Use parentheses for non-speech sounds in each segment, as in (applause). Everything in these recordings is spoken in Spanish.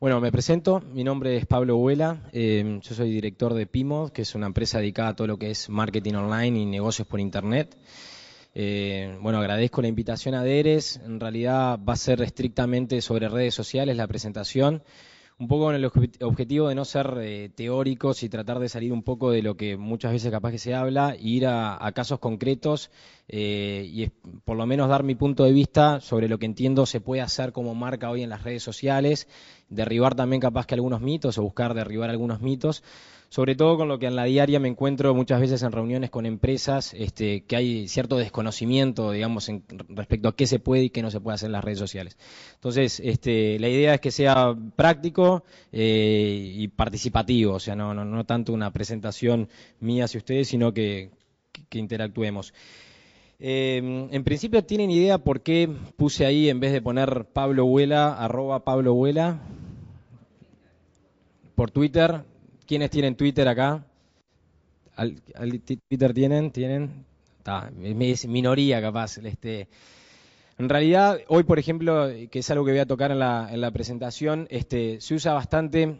Bueno, me presento. Mi nombre es Pablo Huela. Em, yo soy director de Pimod, que es una empresa dedicada a todo lo que es marketing online y negocios por Internet. Eh, bueno, agradezco la invitación a DERES. En realidad va a ser estrictamente sobre redes sociales la presentación un poco con el objetivo de no ser eh, teóricos y tratar de salir un poco de lo que muchas veces capaz que se habla ir a, casos concretos eh, y por lo menos dar mi punto de vista sobre lo que entiendo se puede hacer como marca hoy en las redes sociales, derribar también capaz que algunos mitos o buscar derribar algunos mitos sobre todo con lo que en la diaria me encuentro muchas veces en reuniones con empresas, este, que hay cierto desconocimiento, digamos, en, respecto a qué se puede y qué no se puede hacer en las redes sociales. Entonces, este, la idea es que sea práctico eh, y participativo, o sea, no, tanto una presentación mía hacia ustedes, sino que, interactuemos. Em, en principio, ¿tienen idea por qué puse ahí, en vez de poner Pablo Huela, arroba Pablo Huela? Por Twitter, ¿Quiénes tienen Twitter acá? ¿Al, Twitter tienen? ¿Tienen? Está, es minoría capaz. Este, en realidad, hoy, por ejemplo, que es algo que voy a tocar en la, presentación, este, se usa bastante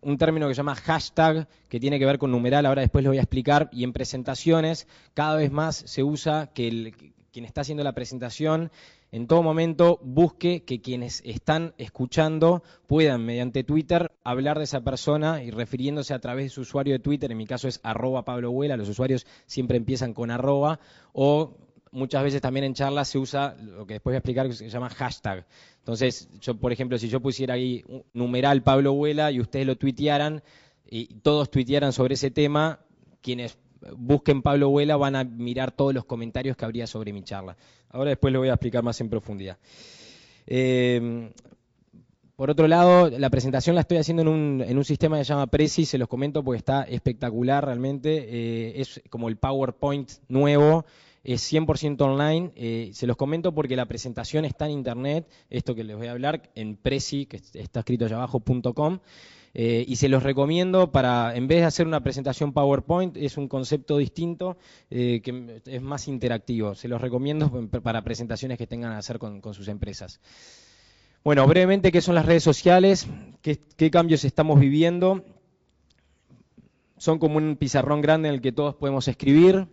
un término que se llama hashtag, que tiene que ver con numeral, ahora después lo voy a explicar, y en presentaciones cada vez más se usa que quien está haciendo la presentación en todo momento busque que quienes están escuchando puedan mediante Twitter hablar de esa persona y refiriéndose a través de su usuario de Twitter, en mi caso es arroba Pablo Huela, los usuarios siempre empiezan con arroba, o muchas veces también en charlas se usa lo que después voy a explicar que se llama hashtag. Entonces, yo, por ejemplo, si yo pusiera ahí un numeral Pablo Huela y ustedes lo tuitearan y todos tuitearan sobre ese tema, quienes busquen Pablo Huela van a mirar todos los comentarios que habría sobre mi charla. Ahora después lo voy a explicar más en profundidad. Eh, por otro lado, la presentación la estoy haciendo en un, sistema que se llama Prezi, se los comento porque está espectacular realmente. Eh, es como el PowerPoint nuevo, es 100% online. Eh, se los comento porque la presentación está en internet, esto que les voy a hablar, en Prezi, que está escrito allá abajo.com. Eh, y se los recomiendo para, en vez de hacer una presentación PowerPoint, es un concepto distinto eh, que es más interactivo. Se los recomiendo (laughs) para presentaciones que tengan a hacer con, sus empresas. Bueno, brevemente, ¿qué son las redes sociales? ¿Qué, cambios estamos viviendo? Son como un pizarrón grande en el que todos podemos escribir,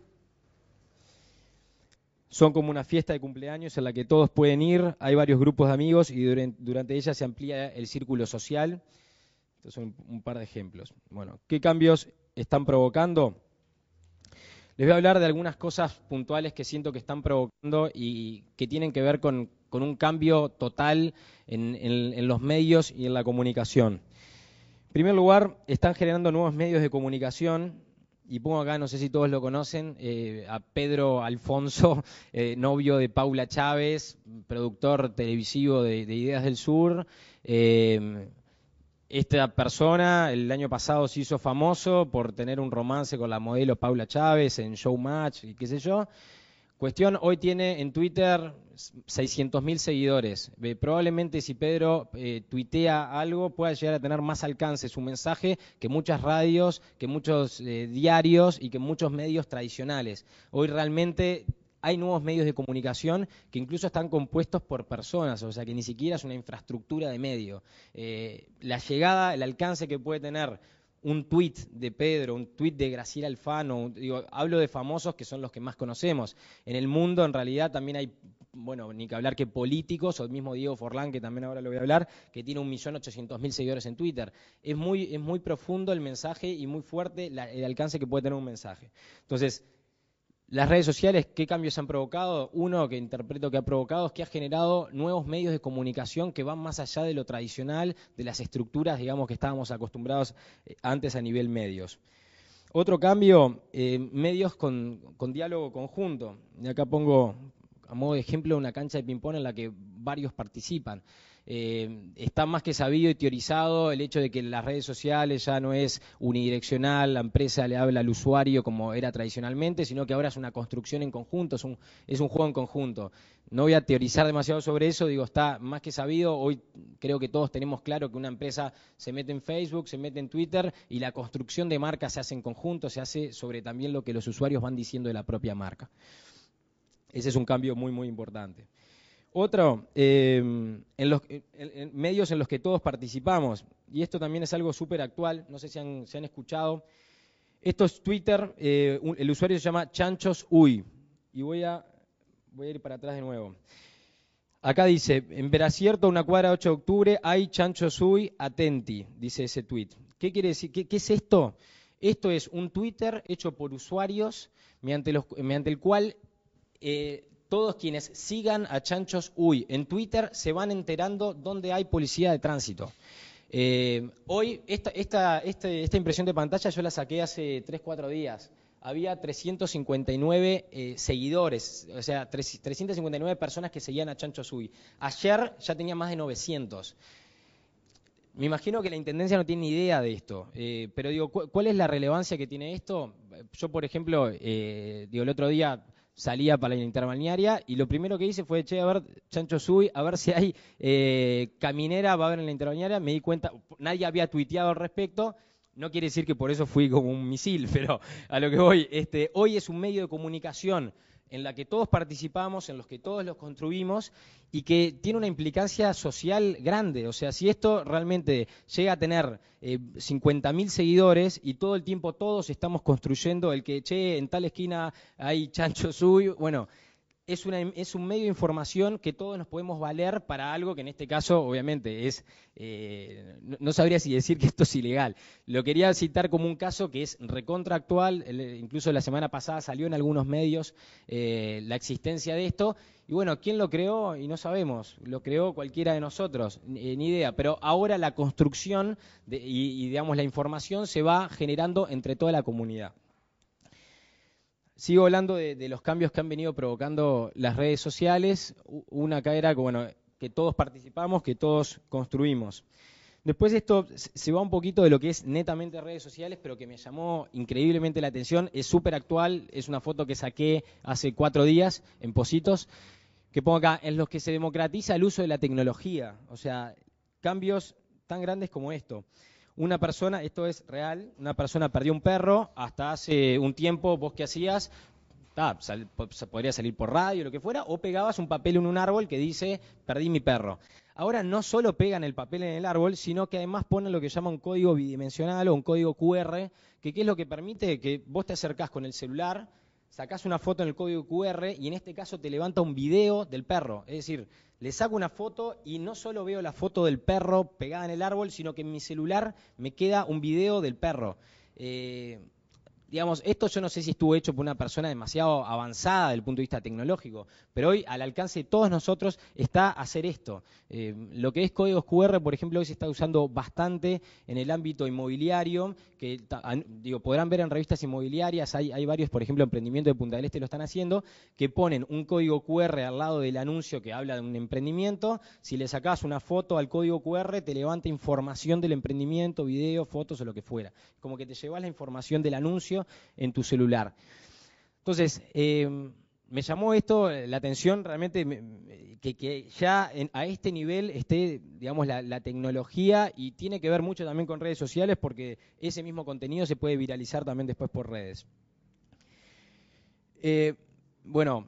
son como una fiesta de cumpleaños en la que todos pueden ir, hay varios grupos de amigos y durante, ella se amplía el círculo social son un par de ejemplos. Bueno, ¿qué cambios están provocando? Les voy a hablar de algunas cosas puntuales que siento que están provocando y que tienen que ver con, un cambio total en, los medios y en la comunicación. En primer lugar, están generando nuevos medios de comunicación. Y pongo acá, no sé si todos lo conocen, eh, a Pedro Alfonso, (laughs) eh, novio de Paula Chávez, productor televisivo de, Ideas del Sur. Eh, esta persona el año pasado se hizo famoso por tener un romance con la modelo Paula Chávez en Showmatch y qué sé yo. Cuestión, hoy tiene en Twitter 600.000 seguidores. probablemente si Pedro eh, tuitea algo pueda llegar a tener más alcance su mensaje que muchas radios, que muchos eh, diarios y que muchos medios tradicionales. Hoy realmente hay nuevos medios de comunicación que incluso están compuestos por personas, o sea que ni siquiera es una infraestructura de medio. Eh, la llegada, el alcance que puede tener un tweet de Pedro, un tweet de Graciela Alfano, digo, hablo de famosos que son los que más conocemos. En el mundo en realidad también hay, bueno, ni que hablar que políticos, o el mismo Diego Forlán, que también ahora lo voy a hablar, que tiene un millón ochocientos mil seguidores en Twitter. Es muy, es muy profundo el mensaje y muy fuerte el alcance que puede tener un mensaje. Entonces, las redes sociales, ¿qué cambios han provocado? Uno que interpreto que ha provocado es que ha generado nuevos medios de comunicación que van más allá de lo tradicional, de las estructuras, digamos, que estábamos acostumbrados eh, antes a nivel medios. Otro cambio, eh, medios con, diálogo conjunto. Y acá pongo a modo de ejemplo una cancha de ping-pong en la que varios participan. Eh, está más que sabido y teorizado el hecho de que las redes sociales ya no es unidireccional, la empresa le habla al usuario como era tradicionalmente, sino que ahora es una construcción en conjunto, es un, es un juego en conjunto. No voy a teorizar demasiado sobre eso, digo, está más que sabido, hoy creo que todos tenemos claro que una empresa se mete en Facebook, se mete en Twitter y la construcción de marca se hace en conjunto, se hace sobre también lo que los usuarios van diciendo de la propia marca. Ese es un cambio muy, muy importante. Otro, em, en los medios en los que todos participamos, y esto también es algo súper actual, no sé si han, han, escuchado. Esto es Twitter, eh, el usuario se llama Chanchos Uy, y voy a, ir para atrás de nuevo. Acá dice, en Veracierto, una cuadra 8 de octubre, hay Chanchos Uy, atenti, dice ese tweet. ¿Qué quiere decir? ¿Qué, qué es esto? Esto es un Twitter hecho por usuarios mediante, los, mediante el cual eh, todos quienes sigan a Chanchos Uy en Twitter se van enterando dónde hay policía de tránsito. Eh, hoy, este, esta, impresión de pantalla yo la saqué hace 3-4 días. Había 359 eh, seguidores, o sea, 359 personas que seguían a Chanchos Uy. Ayer ya tenía más de 900. Me imagino que la Intendencia no tiene ni idea de esto, eh, pero digo, ¿cuál es la relevancia que tiene esto? Yo, por ejemplo, digo, el otro día salía para la intervalnearia y lo primero que hice fue, che, a ver, Chancho Sui, a ver si hay eh, caminera, va a haber en la intervalnearia. Me di cuenta, nadie había tuiteado al respecto. No quiere decir que por eso fui como un misil, (laughs) pero a lo que voy, este, hoy es un medio de comunicación en la que todos participamos, en los que todos los construimos y que tiene una implicancia social grande. O sea, si esto realmente llega a tener 50.000 eh, seguidores y todo el tiempo todos estamos construyendo el que, che, en tal esquina hay chancho suyo, bueno, es, un medio de información que todos nos podemos valer para algo que en este caso, obviamente, es. Eh, no sabría si decir que esto es ilegal. Lo quería citar como un caso que es recontractual, incluso la semana pasada salió en algunos medios eh, la existencia de esto. Y bueno, ¿quién lo creó? Y no sabemos, lo creó cualquiera de nosotros, ni, eh, idea. Pero ahora la construcción y, y, digamos, la información se va generando entre toda la comunidad. Sigo hablando de, los cambios que han venido provocando las redes sociales. Una acá era que, que todos participamos, que todos construimos. Después esto se va un poquito de lo que es netamente redes sociales, pero que me llamó increíblemente la atención. Es súper actual, es una foto que saqué hace cuatro días en Positos, que pongo acá, en los que se democratiza el uso de la tecnología. O sea, cambios tan grandes como esto una persona, esto es real, una persona perdió un perro, hasta hace un tiempo vos qué hacías, podría salir por radio, lo que fuera, o pegabas un papel en un árbol que dice, perdí mi perro. Ahora no solo pegan el papel en el árbol, sino que además ponen lo que llama un código bidimensional o un código QR, que es lo que permite que vos te acercás con el celular, sacás una foto en el código QR y en este caso te levanta un video del perro. Es decir, le saco una foto y no solo veo la foto del perro pegada en el árbol, sino que en mi celular me queda un video del perro. Eh, digamos, esto yo no sé si estuvo hecho por una persona demasiado avanzada desde el punto de vista tecnológico, pero hoy al alcance de todos nosotros está hacer esto. Eh, lo que es códigos QR, por ejemplo, hoy se está usando bastante en el ámbito inmobiliario, que digo, podrán ver en revistas inmobiliarias, hay, varios, por ejemplo, emprendimiento de Punta del Este lo están haciendo, que ponen un código QR al lado del anuncio que habla de un emprendimiento, si le sacas una foto al código QR te levanta información del emprendimiento, video, fotos o lo que fuera. Como que te llevas la información del anuncio en tu celular. Entonces, em, me llamó esto eh, la atención realmente que, ya a este nivel esté, digamos, la, tecnología y tiene que ver mucho también con redes sociales porque ese mismo contenido se puede viralizar también después por redes. Eh, bueno,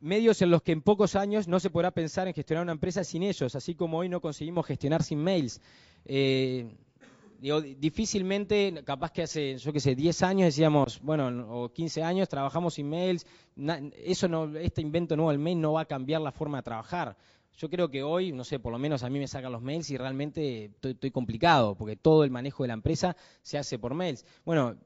medios en los que en pocos años no se podrá pensar en gestionar una empresa sin ellos, así como hoy no conseguimos gestionar sin mails. Eh, Digo, difícilmente, capaz que hace, yo qué sé, 10 años decíamos, bueno, o 15 años, trabajamos emails, mails, eso no, este invento nuevo del mail no va a cambiar la forma de trabajar. Yo creo que hoy, no sé, por lo menos a mí me sacan los mails y realmente estoy complicado, porque todo el manejo de la empresa se hace por mails. Bueno,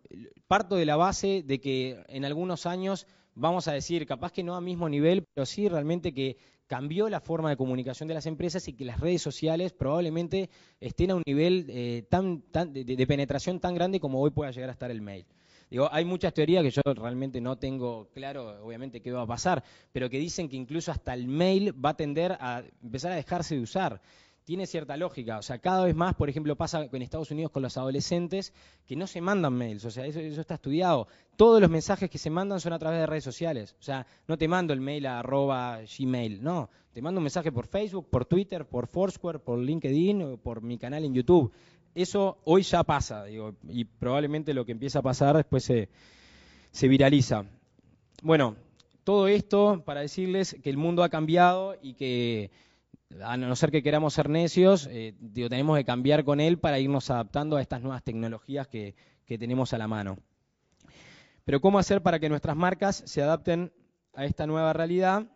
parto de la base de que en algunos años vamos a decir, capaz que no a mismo nivel, pero sí realmente que cambió la forma de comunicación de las empresas y que las redes sociales probablemente estén a un nivel eh, tan, de, penetración tan grande como hoy pueda llegar a estar el mail. Digo, hay muchas teorías que yo realmente no tengo claro, obviamente, qué va a pasar, pero que dicen que incluso hasta el mail va a tender a empezar a dejarse de usar tiene cierta lógica. O sea, cada vez más, por ejemplo, pasa en Estados Unidos con los adolescentes que no se mandan mails. O sea, eso, está estudiado. Todos los mensajes que se mandan son a través de redes sociales. O sea, no te mando el mail a arroba gmail. No, te mando un mensaje por Facebook, por Twitter, por Foursquare, por LinkedIn o por mi canal en YouTube. Eso hoy ya pasa, digo, y probablemente lo que empieza a pasar después se viraliza. Bueno, todo esto para decirles que el mundo ha cambiado y que a no ser que queramos ser necios, eh, tenemos que cambiar con él para irnos adaptando a estas nuevas tecnologías que, tenemos a la mano. Pero ¿cómo hacer para que nuestras marcas se adapten a esta nueva realidad?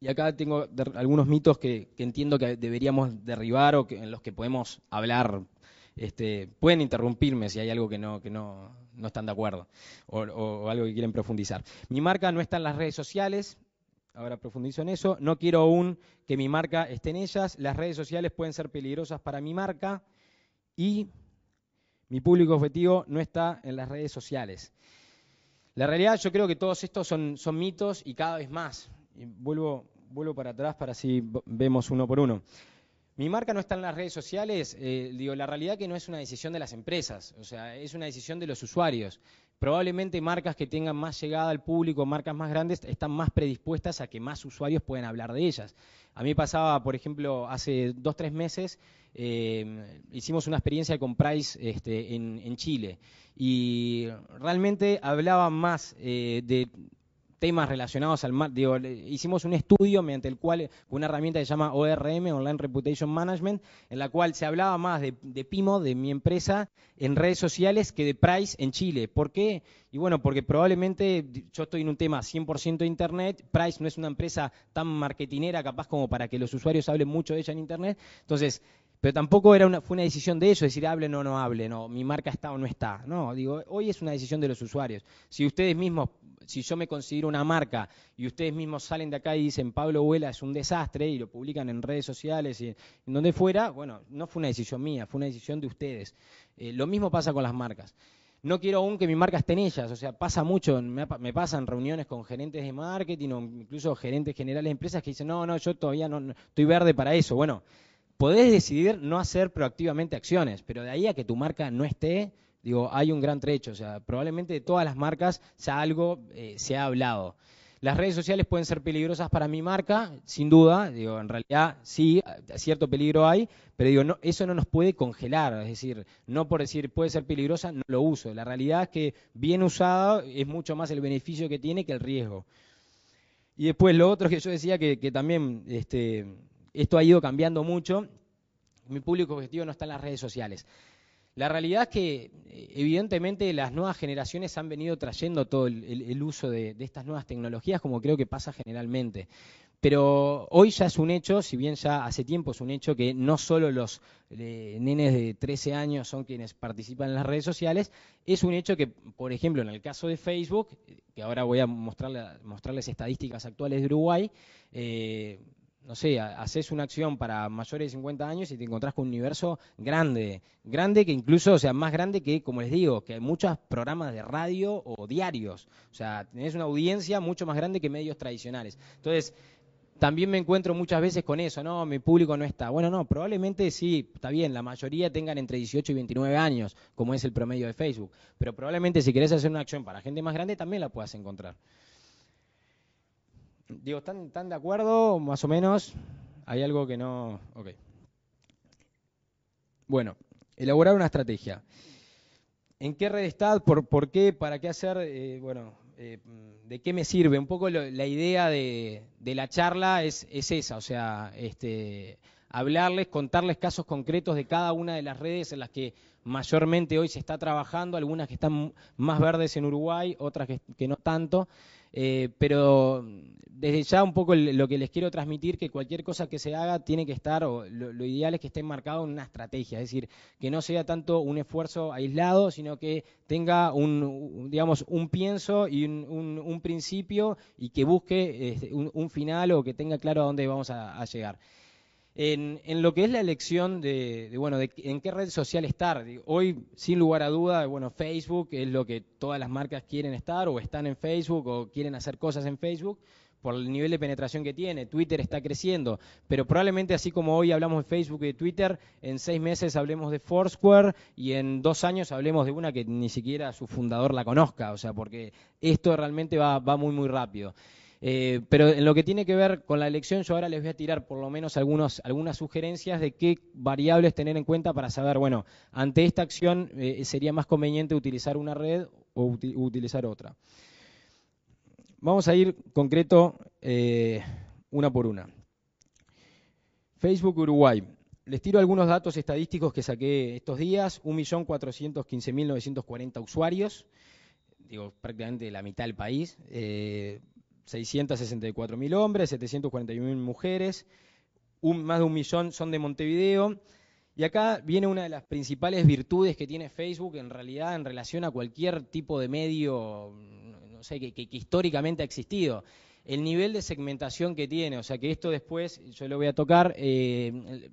Y acá tengo algunos mitos que, entiendo que deberíamos derribar o en los que podemos hablar. Este, pueden interrumpirme si hay algo que no, están de acuerdo o algo que quieren profundizar. Mi marca no está en las redes sociales, Ahora profundizo en eso. No quiero aún que mi marca esté en ellas. Las redes sociales pueden ser peligrosas para mi marca y mi público objetivo no está en las redes sociales. La realidad, yo creo que todos estos son, mitos y cada vez más. vuelvo, vuelvo para atrás para si vemos uno por uno. Mi marca no está en las redes sociales, eh, digo, la realidad que no es una decisión de las empresas, o sea, es una decisión de los usuarios probablemente marcas que tengan más llegada al público, marcas más grandes, están más predispuestas a que más usuarios puedan hablar de ellas. A mí pasaba, por ejemplo, hace dos, tres meses, eh, hicimos una experiencia con Price este, en, Chile y realmente hablaba más eh, de temas relacionados al mar. Digo, hicimos un estudio mediante el cual, una herramienta que se llama ORM, Online Reputation Management, en la cual se hablaba más de, de Pimo, de mi empresa, en redes sociales que de Price en Chile. ¿Por qué? Y bueno, porque probablemente yo estoy en un tema 100% Internet, Price no es una empresa tan marketinera capaz como para que los usuarios hablen mucho de ella en Internet. Entonces, pero tampoco era una, fue una decisión de eso, decir hable o no, no hable, no, mi marca está o no está. No, digo, hoy es una decisión de los usuarios. Si ustedes mismos, si yo me considero una marca y ustedes mismos salen de acá y dicen Pablo Huela es un desastre y lo publican en redes sociales y en donde fuera, bueno, no fue una decisión mía, fue una decisión de ustedes. Eh, lo mismo pasa con las marcas no quiero aún que mi marca esté en ellas. O sea, pasa mucho, me, me pasan reuniones con gerentes de marketing o incluso gerentes generales de empresas que dicen, no, no, yo todavía no estoy verde para eso. Bueno, podés decidir no hacer proactivamente acciones, pero de ahí a que tu marca no esté, digo, hay un gran trecho. O sea, probablemente de todas las marcas algo eh, se ha hablado. Las redes sociales pueden ser peligrosas para mi marca, sin duda, digo, en realidad sí, cierto peligro hay, pero digo, eso no nos puede congelar, es decir, no por decir puede ser peligrosa, no lo uso. La realidad es que bien usada es mucho más el beneficio que tiene que el riesgo. Y después lo otro que yo decía que, también este, esto ha ido cambiando mucho. Mi público objetivo no está en las redes sociales. La realidad es que, eh, evidentemente, las nuevas generaciones han venido trayendo todo el, uso de, estas nuevas tecnologías, como creo que pasa generalmente. Pero hoy ya es un hecho, si bien ya hace tiempo es un hecho, que no solo los eh, nenes de 13 años son quienes participan en las redes sociales, es un hecho que, por ejemplo, en el caso de Facebook, que ahora voy a mostrarles estadísticas actuales de Uruguay, eh, no sé, haces una acción para mayores de 50 años y te encontrás con un universo grande, grande que incluso, o sea, más grande que, como les digo, que hay muchos programas de radio o diarios. O sea, tenés una audiencia mucho más grande que medios tradicionales. Entonces, también me encuentro muchas veces con eso, no, mi público no está. Bueno, no, probablemente sí, está bien, la mayoría tengan entre 18 y 29 años, como es el promedio de Facebook. Pero probablemente si querés hacer una acción para gente más grande, también la puedas encontrar. Digo, ¿están, de acuerdo? Más o menos. Hay algo que no. Ok. Bueno, elaborar una estrategia. ¿En qué red está? ¿Por, ¿Por, qué? ¿Para qué hacer? Eh, bueno, eh, ¿de qué me sirve? Un poco la idea de, la charla es, esa, o sea, este, hablarles, contarles casos concretos de cada una de las redes en las que mayormente hoy se está trabajando, algunas que están más verdes en Uruguay, otras que no tanto. Eh, pero mm, desde ya un poco lo que les quiero transmitir, que cualquier cosa que se haga tiene que estar, o lo, ideal es que esté marcado en una estrategia, es decir, que no sea tanto un esfuerzo aislado, sino que tenga un, digamos, un pienso y un, principio y que busque este, un, final o que tenga claro a dónde vamos a llegar en, lo que es la elección de, bueno, en qué red social estar. Hoy, sin lugar a duda, bueno, Facebook es lo que todas las marcas quieren estar, o están en Facebook, o quieren hacer cosas en Facebook por el nivel de penetración que tiene. Twitter está creciendo, pero probablemente así como hoy hablamos de Facebook y de Twitter, en seis meses hablemos de Foursquare y en dos años hablemos de una que ni siquiera su fundador la conozca, o sea, porque esto realmente va, va muy, muy rápido. Eh, pero en lo que tiene que ver con la elección, yo ahora les voy a tirar por lo menos algunas sugerencias de qué variables tener en cuenta para saber, bueno, ante esta acción eh, sería más conveniente utilizar una red o utilizar otra. Vamos a ir concreto eh, una por una. Facebook Uruguay. Les tiro algunos datos estadísticos que saqué estos días. 1.415.940 usuarios, digo, prácticamente la mitad del país. 664.000 mil hombres, 741.000 mil mujeres, más de un millón son de Montevideo. Y acá viene una de las principales virtudes que tiene Facebook en realidad en relación a cualquier tipo de medio, no sé, que, históricamente ha existido. El nivel de segmentación que tiene, o sea que esto después, yo lo voy a tocar, eh,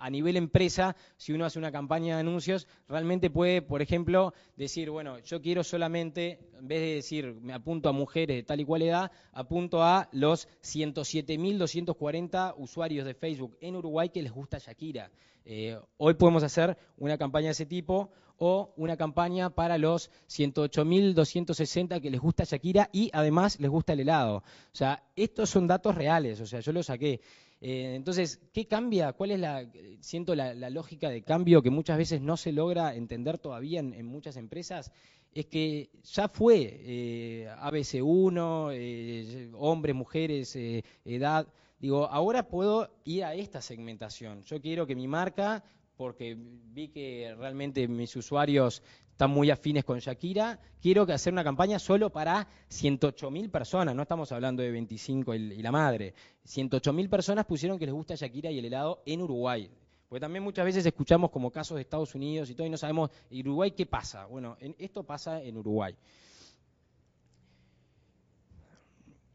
a nivel empresa, si uno hace una campaña de anuncios, realmente puede, por ejemplo, decir, bueno, yo quiero solamente, en vez de decir, me apunto a mujeres de tal y cual edad, apunto a los 107.240 usuarios de Facebook en Uruguay que les gusta Shakira. Eh, hoy podemos hacer una campaña de ese tipo o una campaña para los 108.260 que les gusta Shakira y además les gusta el helado. O sea, estos son datos reales, o sea, yo los saqué. Eh, entonces, ¿qué cambia? ¿Cuál es la, siento la, lógica de cambio que muchas veces no se logra entender todavía en, muchas empresas? Es que ya fue eh, ABC1, eh, hombres, mujeres, edad. Digo, ahora puedo ir a esta segmentación. Yo quiero que mi marca porque vi que realmente mis usuarios están muy afines con Shakira. Quiero hacer una campaña solo para 108.000 personas, no estamos hablando de 25 y la madre. 108.000 personas pusieron que les gusta Shakira y el helado en Uruguay. Porque también muchas veces escuchamos como casos de Estados Unidos y todo y no sabemos, ¿y Uruguay qué pasa? Bueno, esto pasa en Uruguay.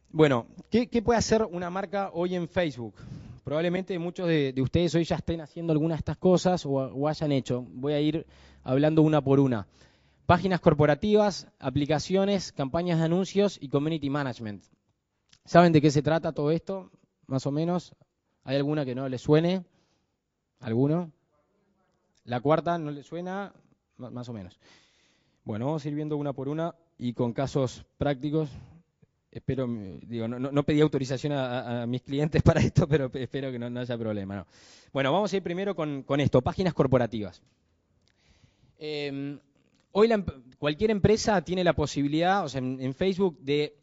Bueno, ¿qué, puede hacer una marca hoy en Facebook? Probablemente muchos de, ustedes hoy ya estén haciendo algunas de estas cosas o, hayan hecho. Voy a ir hablando una por una. Páginas corporativas, aplicaciones, campañas de anuncios y community management. ¿Saben de qué se trata todo esto? Más o menos. ¿Hay alguna que no les suene? ¿Alguno? La cuarta no le suena, más o menos. Bueno, vamos a ir viendo una por una y con casos prácticos. Espero, eh, digo, no, pedí autorización a, mis clientes para esto, pero espero que no, haya problema. Bueno, vamos a ir primero con esto, páginas corporativas. Em, hoy cualquier empresa tiene la posibilidad, o sea, en, Facebook, de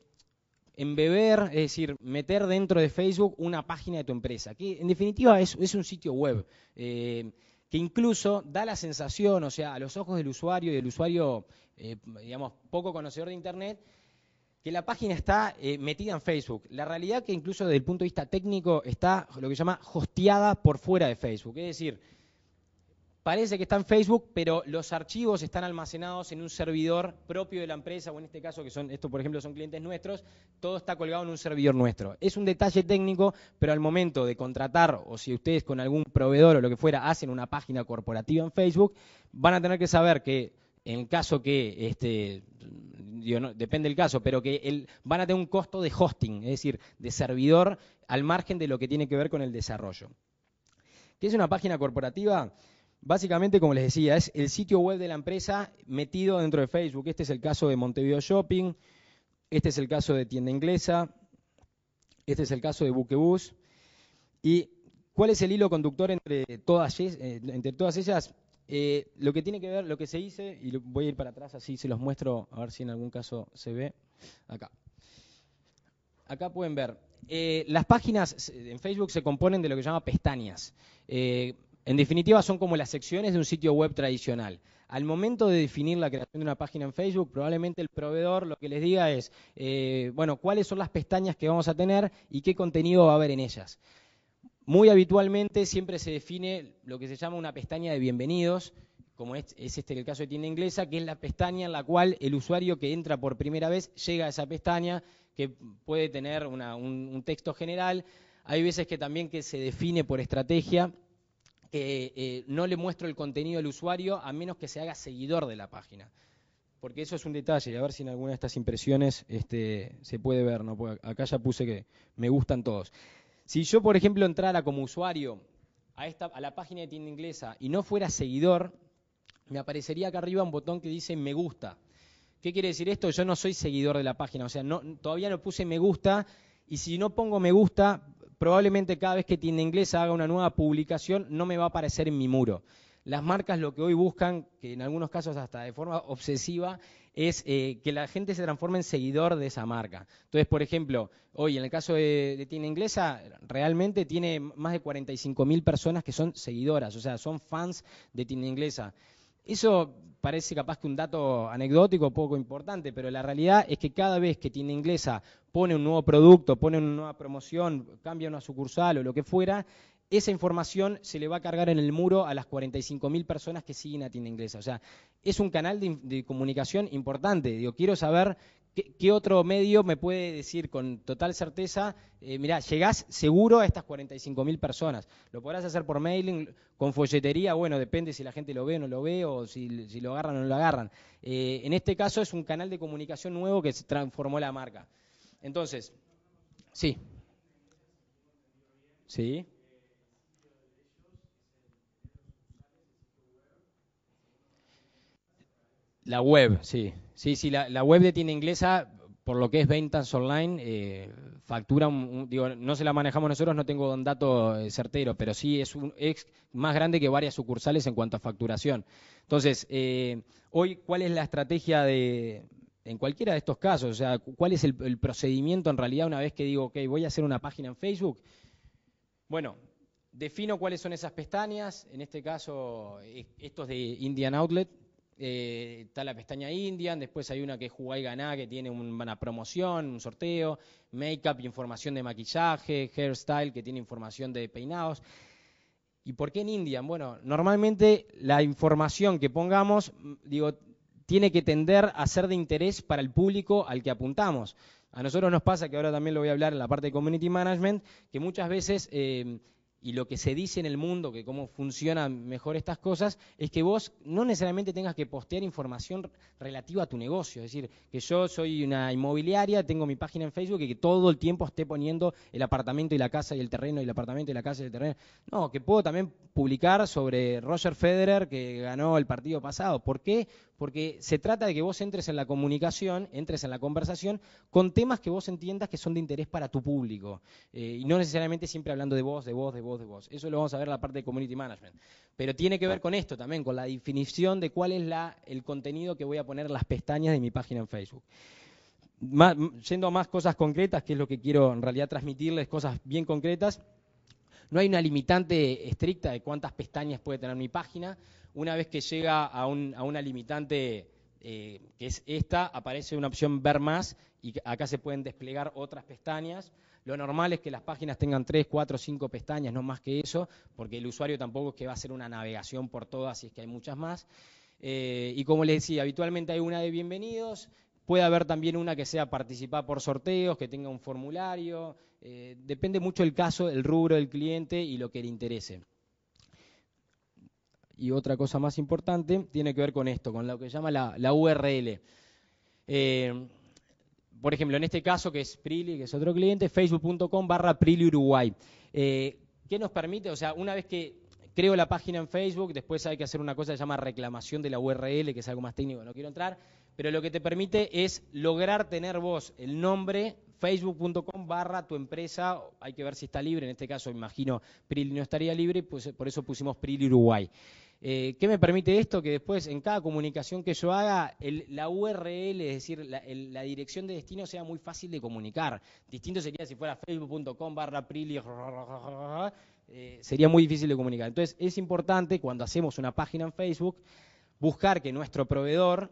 embeber, es decir, meter dentro de Facebook una página de tu empresa, que en definitiva es, un sitio web, eh, que incluso da la sensación, o sea, a los ojos del usuario y del usuario, eh, digamos, poco conocedor de Internet, que la página está eh, metida en Facebook. La realidad que incluso desde el punto de vista técnico está lo que se llama hosteada por fuera de Facebook, es decir, Parece que está en Facebook, pero los archivos están almacenados en un servidor propio de la empresa, o en este caso, que son, esto por ejemplo son clientes nuestros, todo está colgado en un servidor nuestro. Es un detalle técnico, pero al momento de contratar, o si ustedes con algún proveedor o lo que fuera hacen una página corporativa en Facebook, van a tener que saber que en el caso que, este, depende del caso, pero que el, van a tener un costo de hosting, es decir, de servidor al margen de lo que tiene que ver con el desarrollo. ¿Qué es una página corporativa? Básicamente, como les decía, es el sitio web de la empresa metido dentro de Facebook. Este es el caso de Montevideo Shopping, este es el caso de Tienda Inglesa, este es el caso de Buquebus. ¿Y cuál es el hilo conductor entre todas, eh, entre todas ellas? Eh, lo que tiene que ver, lo que se dice, y voy a ir para atrás así se los muestro, a ver si en algún caso se ve, acá. Acá pueden ver, eh, las páginas en Facebook se componen de lo que se llama pestañas. En definitiva, son como las secciones de un sitio web tradicional. Al momento de definir la creación de una página en Facebook, probablemente el proveedor lo que les diga es, eh, bueno, cuáles son las pestañas que vamos a tener y qué contenido va a haber en ellas. Muy habitualmente siempre se define lo que se llama una pestaña de bienvenidos, como es, este el caso de tienda inglesa, que es la pestaña en la cual el usuario que entra por primera vez llega a esa pestaña, que puede tener un, texto general. Hay veces que también que se define por estrategia que eh, no le muestro el contenido al usuario a menos que se haga seguidor de la página. Porque eso es un detalle, a ver si en alguna de estas impresiones este, se puede ver, ¿no? acá ya puse que me gustan todos. Si yo, por ejemplo, entrara como usuario a, esta, a la página de tienda inglesa y no fuera seguidor, me aparecería acá arriba un botón que dice me gusta. ¿Qué quiere decir esto? Yo no soy seguidor de la página, o sea, no, todavía no puse me gusta y si no pongo me gusta, probablemente cada vez que Tienda Inglesa haga una nueva publicación no me va a aparecer en mi muro. Las marcas lo que hoy buscan, que en algunos casos hasta de forma obsesiva, es eh, que la gente se transforme en seguidor de esa marca. Entonces, por ejemplo, hoy en el caso de, de Tienda Inglesa, ah, realmente tiene más de mil personas que son seguidoras, o sea, son fans de Tienda Inglesa. Ah. Eso parece capaz que un dato anecdótico poco importante, pero la realidad es que cada vez que tiene Inglesa pone un nuevo producto, pone una nueva promoción, cambia una sucursal o lo que fuera, esa información se le va a cargar en el muro a las 45.000 personas que siguen a Tienda Inglesa. O sea, es un canal de, comunicación importante. Digo, quiero saber ¿Qué, otro medio me puede decir con total certeza, eh, mirá, llegás seguro a estas 45 mil personas? ¿Lo podrás hacer por mailing, con folletería? Bueno, depende si la gente lo ve o no lo ve, o si, lo agarran o no lo agarran. Eh, en este caso es un canal de comunicación nuevo que se transformó la marca. Entonces, sí. Sí. La web, sí. Sí, sí, la, web de tienda inglesa, por lo que es ventas online, eh, factura, digo, no se la manejamos nosotros, no tengo un dato eh, certero, pero sí es, un, ex más grande que varias sucursales en cuanto a facturación. Entonces, eh, hoy, ¿cuál es la estrategia de, en cualquiera de estos casos? O sea, ¿cuál es el, el procedimiento en realidad una vez que digo, ok, voy a hacer una página en Facebook? Bueno, defino cuáles son esas pestañas, en este caso, estos de Indian Outlet, eh, está la pestaña Indian, después hay una que es Jugá y Ganá, que tiene una promoción, un sorteo, Makeup, información de maquillaje, Hairstyle, que tiene información de peinados. ¿Y por qué en Indian? Bueno, normalmente la información que pongamos, mm, digo, tiene que tender a ser de interés para el público al que apuntamos. A nosotros nos pasa, que ahora también lo voy a hablar en la parte de Community Management, que muchas veces... Eh, y lo que se dice en el mundo, que cómo funcionan mejor estas cosas, es que vos no necesariamente tengas que postear información relativa a tu negocio. Es decir, que yo soy una inmobiliaria, tengo mi página en Facebook y que todo el tiempo esté poniendo el apartamento y la casa y el terreno y el apartamento y la casa y el terreno. No, que puedo también publicar sobre Roger Federer que ganó el partido pasado. ¿Por qué? porque se trata de que vos entres en la comunicación, entres en la conversación con temas que vos entiendas que son de interés para tu público, eh, y no necesariamente siempre hablando de vos, de vos, de vos, de vos. Eso lo vamos a ver en la parte de community management. Pero tiene que ver con esto también, con la definición de cuál es la, el contenido que voy a poner en las pestañas de mi página en Facebook. yendo a más cosas concretas, que es lo que quiero en realidad transmitirles, cosas bien concretas, no hay una limitante estricta de cuántas pestañas puede tener mi página, una vez que llega a, una limitante eh, que es esta, aparece una opción ver más y acá se pueden desplegar otras pestañas. Lo normal es que las páginas tengan 3, 4, cinco pestañas, no más que eso, porque el usuario tampoco es que va a hacer una navegación por todas, si es que hay muchas más. Eh, y como les decía, habitualmente hay una de bienvenidos, puede haber también una que sea participar por sorteos, que tenga un formulario, eh, depende mucho el caso, el rubro del cliente y lo que le interese y otra cosa más importante tiene que ver con esto, con lo que se llama la, URL. Eh, por ejemplo, en este caso que es Prilly, que es otro cliente, facebook.com barra Prilly Uruguay. Eh, ¿Qué nos permite? O sea, una vez que creo la página en Facebook, después hay que hacer una cosa que se llama reclamación de la URL, que es algo más técnico, no quiero entrar, pero lo que te permite es lograr tener vos el nombre facebook.com barra tu empresa, hay que ver si está libre, en este caso imagino Prilly no estaría libre, pues por eso pusimos Prilly Uruguay. Eh, ¿Qué me permite esto? Que después en cada comunicación que yo haga, la URL, es decir, la, dirección de destino sea muy fácil de comunicar. Distinto sería si fuera facebook.com barra prili, eh, sería muy difícil de comunicar. Entonces es importante cuando hacemos una página en Facebook, buscar que nuestro proveedor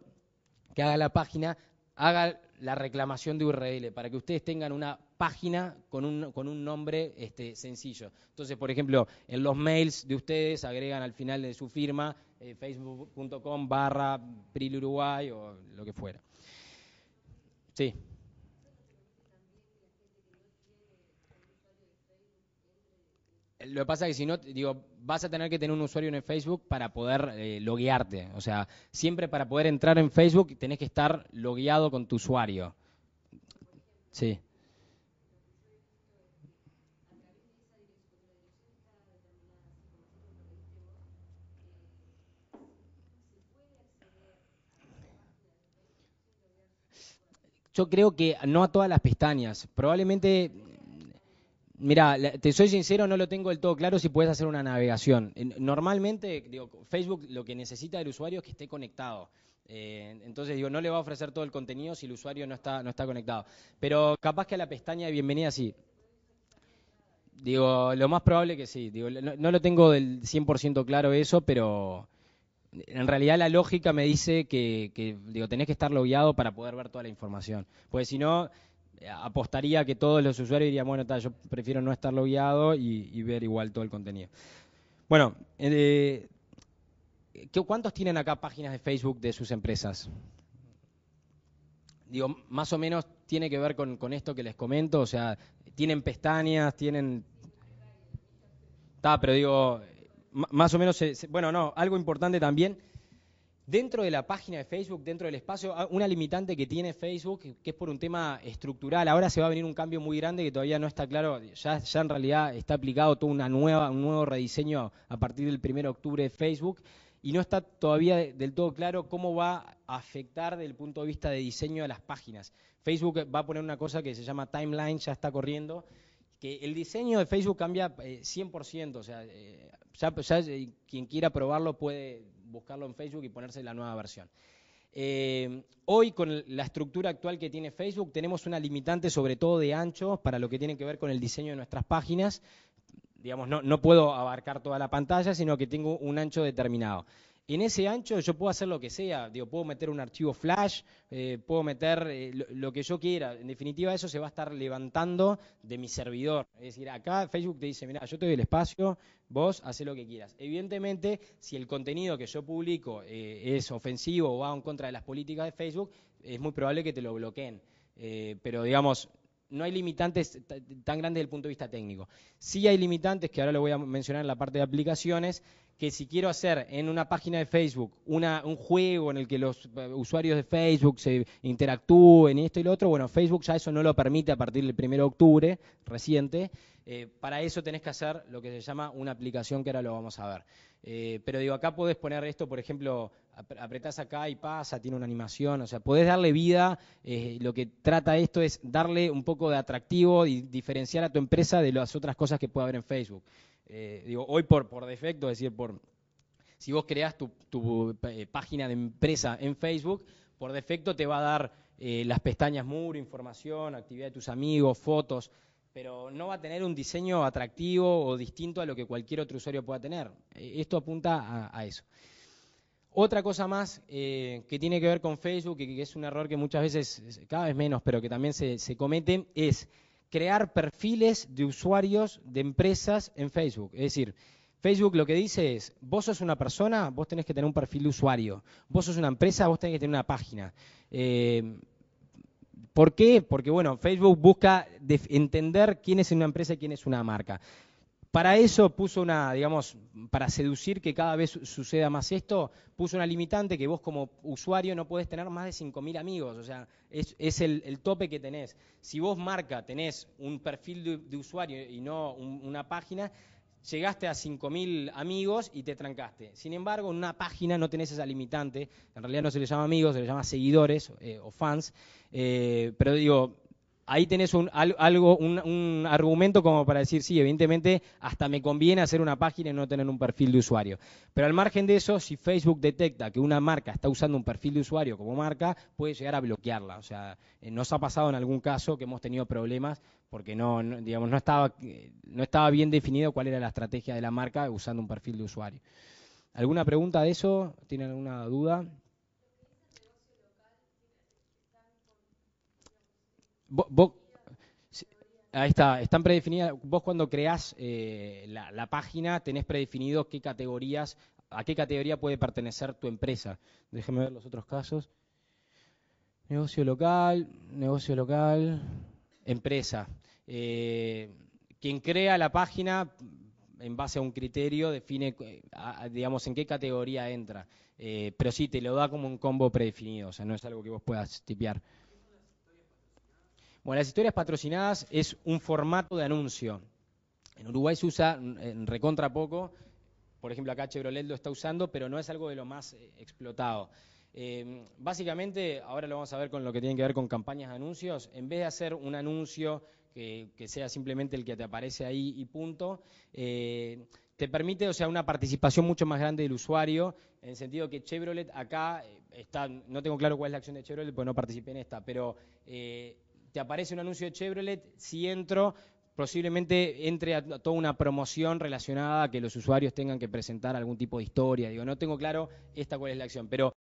que haga la página haga la reclamación de URL para que ustedes tengan una página con un, con un nombre este, sencillo. Entonces, por ejemplo, en los mails de ustedes agregan al final de su firma eh, facebook.com barra Pril Uruguay o lo que fuera. Sí. Lo que pasa es que si no, digo, vas a tener que tener un usuario en Facebook para poder eh, loguearte. O sea, siempre para poder entrar en Facebook tenés que estar logueado con tu usuario. Sí. Yo creo que no a todas las pestañas. Probablemente Mira, te soy sincero, no lo tengo del todo claro si puedes hacer una navegación. Normalmente, digo, Facebook lo que necesita del usuario es que esté conectado. Eh, entonces, digo, no le va a ofrecer todo el contenido si el usuario no está, no está conectado. Pero capaz que a la pestaña de bienvenida sí. Digo, lo más probable que sí. no, lo tengo del 100% claro eso, pero en realidad la lógica me dice que, digo, tenés que estar logueado para poder ver toda la información. Porque si no, apostaría que todos los usuarios dirían, bueno, yo prefiero no estar logueado y, ver igual todo el contenido. Bueno, eh, ¿cuántos tienen acá páginas de Facebook de sus empresas? Digo, más o menos tiene que ver con, esto que les comento, o sea, tienen pestañas, tienen... Está, pero digo, más o menos, bueno, no, algo importante también Dentro de la página de Facebook, dentro del espacio, ah, una limitante que tiene Facebook, que es por un tema estructural, ahora se va a venir un cambio muy grande que todavía no está claro, ya, ya en realidad está aplicado todo una nueva, un nuevo rediseño a partir del 1 de octubre de Facebook, y no está todavía del todo claro cómo va a afectar desde el punto de vista de diseño de las páginas. Facebook va a poner una cosa que se llama timeline, ya está corriendo, que el diseño de Facebook cambia 100%, eh, o sea, eh, ya, eh, quien quiera probarlo puede buscarlo en Facebook y ponerse la nueva versión. Eh, hoy, con la estructura actual que tiene Facebook, tenemos una limitante sobre todo de ancho para lo que tiene que ver con el diseño de nuestras páginas. Digamos, no puedo abarcar toda la pantalla, sino que tengo un ancho determinado en ese ancho yo puedo hacer lo que sea, digo, puedo meter un archivo flash, eh, puedo meter eh, lo, que yo quiera. En definitiva, eso se va a estar levantando de mi servidor. Es decir, acá Facebook te dice, mira, yo te doy el espacio, vos hace lo que quieras. Evidentemente, si el contenido que yo publico eh, es ofensivo o va en contra de las políticas de Facebook, es muy probable que te lo bloqueen. pero digamos, no hay limitantes tan grandes desde el punto de vista técnico. Sí hay limitantes, que ahora lo voy a mencionar en la parte de aplicaciones, que si quiero hacer en una página de Facebook un juego en el que los eh, usuarios de Facebook se interactúen y esto y lo otro, bueno, Facebook ya eso no lo permite a partir del 1 de octubre reciente. Eh, para eso tenés que hacer lo que se llama una aplicación, que ahora lo vamos a ver. Eh, pero digo, acá podés poner esto, por ejemplo, apretás acá y pasa, tiene una animación, o sea, podés darle vida, lo que trata esto es darle un poco de atractivo y diferenciar a tu empresa de las otras cosas que puede haber en Facebook. Eh, digo, hoy por, por defecto, es decir, por, si vos creas tu, eh, página de empresa en Facebook, por defecto te va a dar eh, las pestañas muro, información, actividad de tus amigos, fotos, pero no va a tener un diseño atractivo o distinto a lo que cualquier otro usuario pueda tener. Esto apunta a, eso. Otra cosa más que tiene que ver con Facebook, y que es un error que muchas veces, cada vez menos, pero que también se, se comete, es crear perfiles de usuarios de empresas en Facebook. Es decir, Facebook lo que dice es, vos sos una persona, vos tenés que tener un perfil de usuario. Vos sos una empresa, vos tenés que tener una página. Eh, ¿Por qué? Porque, bueno, Facebook busca entender quién es una empresa y quién es una marca. Para eso puso una, digamos, para seducir que cada vez suceda más esto, puso una limitante que vos como usuario no podés tener más de 5.000 amigos, o sea, es, el, tope que tenés. Si vos marca, tenés un perfil de, usuario y no una página, llegaste a 5.000 amigos y te trancaste. Sin embargo, en una página no tenés esa limitante, en realidad no se le llama amigos, se le llama seguidores eh, o fans, eh, pero digo, ahí tenés un, algo, un, argumento como para decir, sí, evidentemente hasta me conviene hacer una página y no tener un perfil de usuario. Pero al margen de eso, si Facebook detecta que una marca está usando un perfil de usuario como marca, puede llegar a bloquearla. O sea, eh, nos ha pasado en algún caso que hemos tenido problemas porque no digamos, no estaba, eh, no estaba bien definido cuál era la estrategia de la marca usando un perfil de usuario. ¿Alguna pregunta de eso? ¿Tienen alguna duda? Vos, ahí está, están predefinidas. Vos cuando creás eh, la, página tenés predefinido qué categorías, a qué categoría puede pertenecer tu empresa. Déjeme ver los otros casos. Negocio local, negocio local, empresa. Eh, quien crea la página en base a un criterio define, eh, digamos, en qué categoría entra. pero sí, te lo da como un combo predefinido, o sea, no es algo que vos puedas tipear. Bueno, las historias patrocinadas es un formato de anuncio. En Uruguay se usa en recontra poco, por ejemplo acá Chevrolet lo está usando, pero no es algo de lo más eh, explotado. Eh, básicamente, ahora lo vamos a ver con lo que tiene que ver con campañas de anuncios, en vez de hacer un anuncio que, sea simplemente el que te aparece ahí y punto, eh, te permite, o sea, una participación mucho más grande del usuario, en el sentido que Chevrolet acá está, no tengo claro cuál es la acción de Chevrolet, porque no participé en esta, pero te aparece un anuncio de Chevrolet, si entro, posiblemente entre a toda una promoción relacionada a que los usuarios tengan que presentar algún tipo de historia. Digo, no tengo claro esta cuál es la acción, pero